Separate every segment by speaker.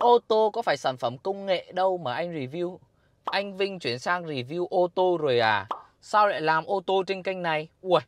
Speaker 1: ô tô có phải sản phẩm công nghệ đâu mà anh review anh Vinh chuyển sang review ô tô rồi à sao lại làm ô tô trên kênh này ui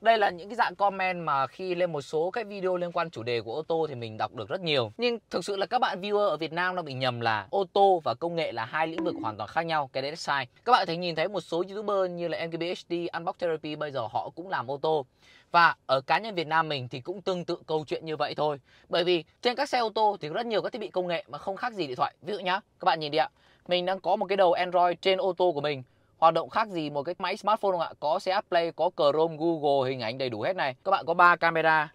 Speaker 1: đây là những cái dạng comment mà khi lên một số cái video liên quan chủ đề của ô tô thì mình đọc được rất nhiều. Nhưng thực sự là các bạn viewer ở Việt Nam nó bị nhầm là ô tô và công nghệ là hai lĩnh vực hoàn toàn khác nhau, cái đấy là sai. Các bạn thấy nhìn thấy một số YouTuber như là MKBHD, Unbox Therapy bây giờ họ cũng làm ô tô. Và ở cá nhân Việt Nam mình thì cũng tương tự câu chuyện như vậy thôi. Bởi vì trên các xe ô tô thì có rất nhiều các thiết bị công nghệ mà không khác gì điện thoại. Ví dụ nhá, các bạn nhìn đi ạ. Mình đang có một cái đầu Android trên ô tô của mình hoạt động khác gì một cái máy smartphone không ạ có CH Play có Chrome Google hình ảnh đầy đủ hết này các bạn có 3 camera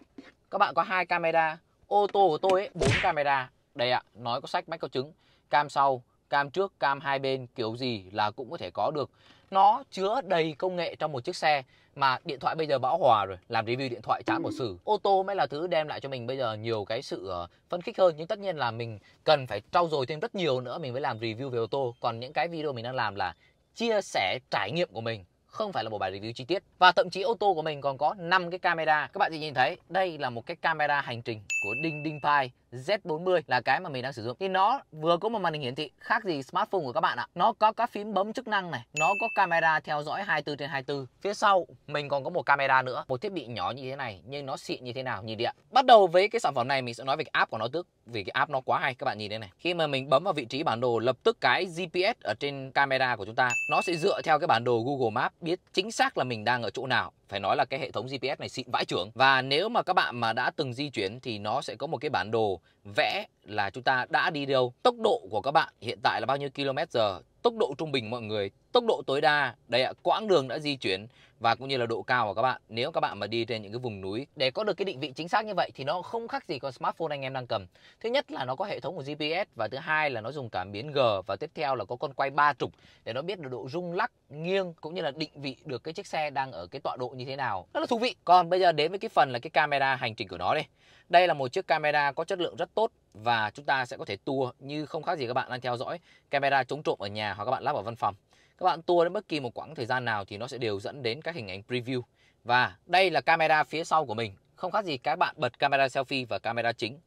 Speaker 1: các bạn có hai camera ô tô của tôi ấy bốn camera đây ạ nói có sách mách có trứng cam sau cam trước cam hai bên kiểu gì là cũng có thể có được nó chứa đầy công nghệ trong một chiếc xe mà điện thoại bây giờ bão hòa rồi làm review điện thoại chán một xử ô tô mới là thứ đem lại cho mình bây giờ nhiều cái sự ờ, phân khích hơn nhưng tất nhiên là mình cần phải trau dồi thêm rất nhiều nữa mình mới làm review về ô tô còn những cái video mình đang làm là chia sẻ trải nghiệm của mình không phải là một bài review chi tiết và thậm chí ô tô của mình còn có 5 cái camera các bạn sẽ nhìn thấy đây là một cái camera hành trình của Ding Dingpai Z40 là cái mà mình đang sử dụng thì nó vừa có một màn hình hiển thị khác gì smartphone của các bạn ạ nó có các phím bấm chức năng này nó có camera theo dõi 24 trên 24 phía sau mình còn có một camera nữa một thiết bị nhỏ như thế này nhưng nó xịn như thế nào nhìn đi ạ bắt đầu với cái sản phẩm này mình sẽ nói về cái app của nó tức vì cái app nó quá hay các bạn nhìn đây này khi mà mình bấm vào vị trí bản đồ lập tức cái GPS ở trên camera của chúng ta nó sẽ dựa theo cái bản đồ Google Maps biết chính xác là mình đang ở chỗ nào phải nói là cái hệ thống GPS này xịn vãi trưởng và nếu mà các bạn mà đã từng di chuyển thì nó sẽ có một cái bản đồ vẽ là chúng ta đã đi đâu tốc độ của các bạn hiện tại là bao nhiêu km giờ tốc độ trung bình mọi người tốc độ tối đa đây ạ quãng đường đã di chuyển và cũng như là độ cao của các bạn nếu các bạn mà đi trên những cái vùng núi để có được cái định vị chính xác như vậy thì nó không khác gì con smartphone anh em đang cầm thứ nhất là nó có hệ thống của GPS và thứ hai là nó dùng cảm biến G và tiếp theo là có con quay ba trục để nó biết được độ rung lắc nghiêng cũng như là định vị được cái chiếc xe đang ở cái tọa độ như thế nào rất là thú vị còn bây giờ đến với cái phần là cái camera hành trình của nó đây đây là một chiếc camera có chất lượng rất tốt và chúng ta sẽ có thể tua như không khác gì các bạn đang theo dõi camera chống trộm ở nhà hoặc các bạn lắp ở văn phòng các bạn tua đến bất kỳ một quãng thời gian nào thì nó sẽ đều dẫn đến các hình ảnh preview và đây là camera phía sau của mình không khác gì các bạn bật camera selfie và camera chính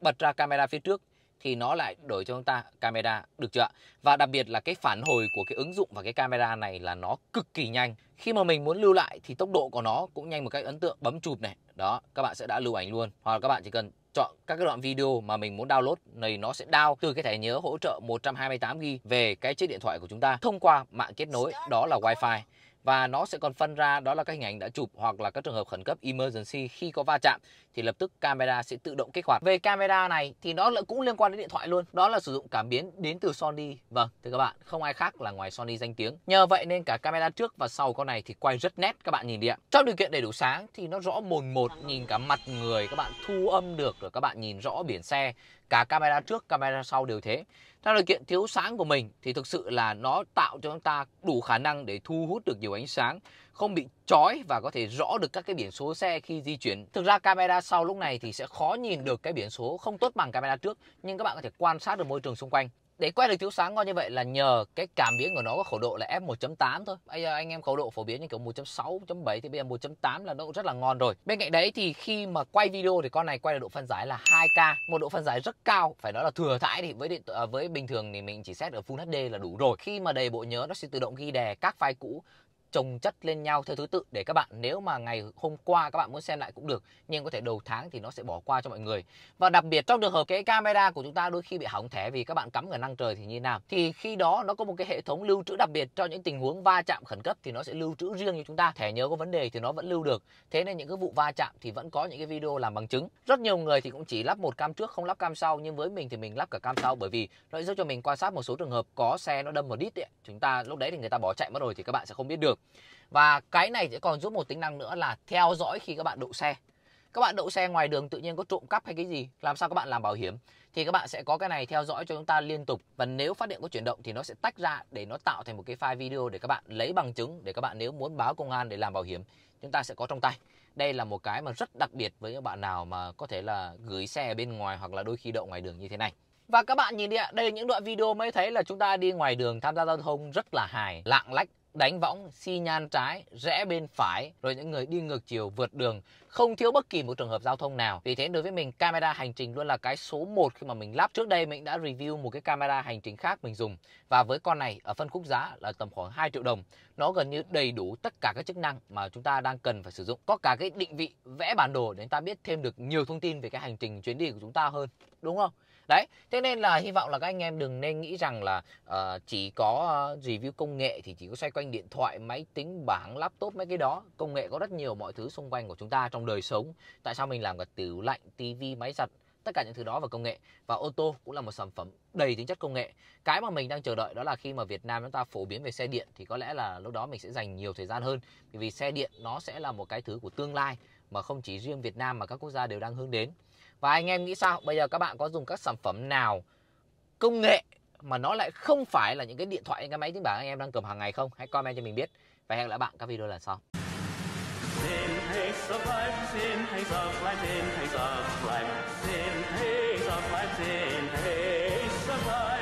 Speaker 1: bật ra camera phía trước thì nó lại đổi cho chúng ta camera được chưa Và đặc biệt là cái phản hồi của cái ứng dụng và cái camera này là nó cực kỳ nhanh. Khi mà mình muốn lưu lại thì tốc độ của nó cũng nhanh một cách ấn tượng, bấm chụp này. Đó, các bạn sẽ đã lưu ảnh luôn. Hoặc là các bạn chỉ cần chọn các cái đoạn video mà mình muốn download này nó sẽ down từ cái thẻ nhớ hỗ trợ 128GB về cái chiếc điện thoại của chúng ta thông qua mạng kết nối đó là wifi và nó sẽ còn phân ra đó là các hình ảnh đã chụp hoặc là các trường hợp khẩn cấp emergency khi có va chạm thì lập tức camera sẽ tự động kích hoạt. Về camera này thì nó lại cũng liên quan đến điện thoại luôn, đó là sử dụng cảm biến đến từ Sony. Vâng, thưa các bạn, không ai khác là ngoài Sony danh tiếng. Nhờ vậy nên cả camera trước và sau con này thì quay rất nét các bạn nhìn đi ạ. Trong điều kiện đầy đủ sáng thì nó rõ mồn một, nhìn cả mặt người các bạn thu âm được rồi các bạn nhìn rõ biển xe, cả camera trước, camera sau đều thế. Theo điều kiện thiếu sáng của mình thì thực sự là nó tạo cho chúng ta đủ khả năng để thu hút được nhiều ánh sáng, không bị chói và có thể rõ được các cái biển số xe khi di chuyển. Thực ra camera sau lúc này thì sẽ khó nhìn được cái biển số không tốt bằng camera trước, nhưng các bạn có thể quan sát được môi trường xung quanh để quay được chiếu sáng ngon như vậy là nhờ cái cảm biến của nó có khẩu độ là f1.8 thôi bây giờ anh em khẩu độ phổ biến như kiểu 1.6, 1.7 thì bây giờ 1.8 là nó cũng rất là ngon rồi bên cạnh đấy thì khi mà quay video thì con này quay được độ phân giải là 2k một độ phân giải rất cao phải nói là thừa thãi thì với điện ờ, với bình thường thì mình chỉ xét ở full hd là đủ rồi khi mà đầy bộ nhớ nó sẽ tự động ghi đè các file cũ chồng chất lên nhau theo thứ tự để các bạn nếu mà ngày hôm qua các bạn muốn xem lại cũng được nhưng có thể đầu tháng thì nó sẽ bỏ qua cho mọi người và đặc biệt trong trường hợp cái camera của chúng ta đôi khi bị hỏng thẻ vì các bạn cắm ở năng trời thì như nào thì khi đó nó có một cái hệ thống lưu trữ đặc biệt cho những tình huống va chạm khẩn cấp thì nó sẽ lưu trữ riêng cho chúng ta thẻ nhớ có vấn đề thì nó vẫn lưu được thế nên những cái vụ va chạm thì vẫn có những cái video làm bằng chứng rất nhiều người thì cũng chỉ lắp một cam trước không lắp cam sau nhưng với mình thì mình lắp cả cam sau bởi vì nó giúp cho mình quan sát một số trường hợp có xe nó đâm vào đít ấy. chúng ta lúc đấy thì người ta bỏ chạy mất rồi thì các bạn sẽ không biết được và cái này sẽ còn giúp một tính năng nữa là theo dõi khi các bạn đậu xe các bạn đậu xe ngoài đường tự nhiên có trộm cắp hay cái gì làm sao các bạn làm bảo hiểm thì các bạn sẽ có cái này theo dõi cho chúng ta liên tục và nếu phát hiện có chuyển động thì nó sẽ tách ra để nó tạo thành một cái file video để các bạn lấy bằng chứng để các bạn nếu muốn báo công an để làm bảo hiểm chúng ta sẽ có trong tay đây là một cái mà rất đặc biệt với các bạn nào mà có thể là gửi xe bên ngoài hoặc là đôi khi đậu ngoài đường như thế này và các bạn nhìn đi ạ, đây là những đoạn video mới thấy là chúng ta đi ngoài đường tham gia giao thông rất là hài, lạng lách đánh võng, xi nhan trái, rẽ bên phải rồi những người đi ngược chiều vượt đường không thiếu bất kỳ một trường hợp giao thông nào. Vì thế đối với mình camera hành trình luôn là cái số 1 khi mà mình lắp. Trước đây mình đã review một cái camera hành trình khác mình dùng và với con này ở phân khúc giá là tầm khoảng 2 triệu đồng. Nó gần như đầy đủ tất cả các chức năng mà chúng ta đang cần phải sử dụng. Có cả cái định vị, vẽ bản đồ để chúng ta biết thêm được nhiều thông tin về cái hành trình chuyến đi của chúng ta hơn. Đúng không? đấy thế nên là hy vọng là các anh em đừng nên nghĩ rằng là uh, chỉ có ờ, review công nghệ thì chỉ có xoay quanh điện thoại máy tính bảng laptop mấy cái đó công nghệ có rất nhiều mọi thứ xung quanh của chúng ta trong đời sống tại sao mình làm cả tủ lạnh tivi máy giặt tất cả những thứ đó và công nghệ và ô tô cũng là một sản phẩm đầy tính chất công nghệ cái mà mình đang chờ đợi đó là khi mà Việt Nam chúng ta phổ biến về xe điện thì có lẽ là lúc đó mình sẽ dành nhiều thời gian hơn vì xe điện nó sẽ là một cái thứ của tương lai mà không chỉ riêng Việt Nam mà các quốc gia đều đang hướng đến. Và anh em nghĩ sao? Bây giờ các bạn có dùng các sản phẩm nào công nghệ mà nó lại không phải là những cái điện thoại những cái máy tính bảng anh em đang cầm hàng ngày không? Hãy comment cho mình biết. Và hẹn gặp lại bạn các video lần sau. Sehen hey, so bleib, sehen hey,